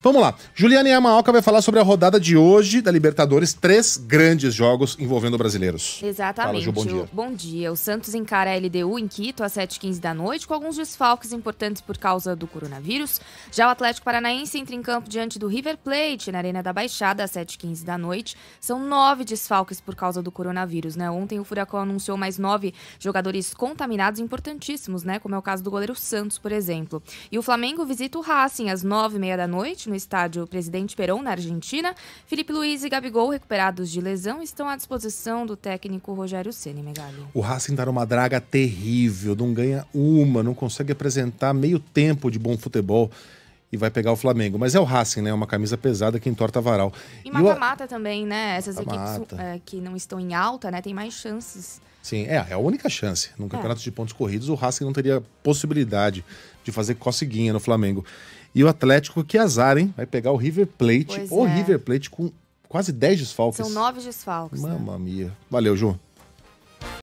Vamos lá. Juliana Yamaoka vai falar sobre a rodada de hoje da Libertadores, três grandes jogos envolvendo brasileiros. Exatamente. Fala, Ju, bom, dia. bom dia. O Santos encara a LDU em Quito às 7h15 da noite, com alguns desfalques importantes por causa do coronavírus. Já o Atlético Paranaense entra em campo diante do River Plate, na Arena da Baixada, às 7h15 da noite. São nove desfalques por causa do coronavírus, né? Ontem o Furacão anunciou mais nove jogadores contaminados importantíssimos, né? Como é o caso do goleiro Santos, por exemplo. E o Flamengo visita o Racing às 9h30 da noite no estádio Presidente Perón, na Argentina, Felipe Luiz e Gabigol, recuperados de lesão, estão à disposição do técnico Rogério Ceni Megali. O Racing tá numa draga terrível, não ganha uma, não consegue apresentar meio tempo de bom futebol e vai pegar o Flamengo. Mas é o Racing, né? É uma camisa pesada que entorta varal. E mata-mata o... também, né? Essas mata equipes é, que não estão em alta, né? Tem mais chances. Sim, é, é a única chance. Num é. campeonato é. de pontos corridos, o Racing não teria possibilidade de fazer coceguinha no Flamengo. E o Atlético, que azar, hein? Vai pegar o River Plate. Pois o é. River Plate com quase 10 desfalques. São nove desfalques. Mamma né? mia. Valeu, João.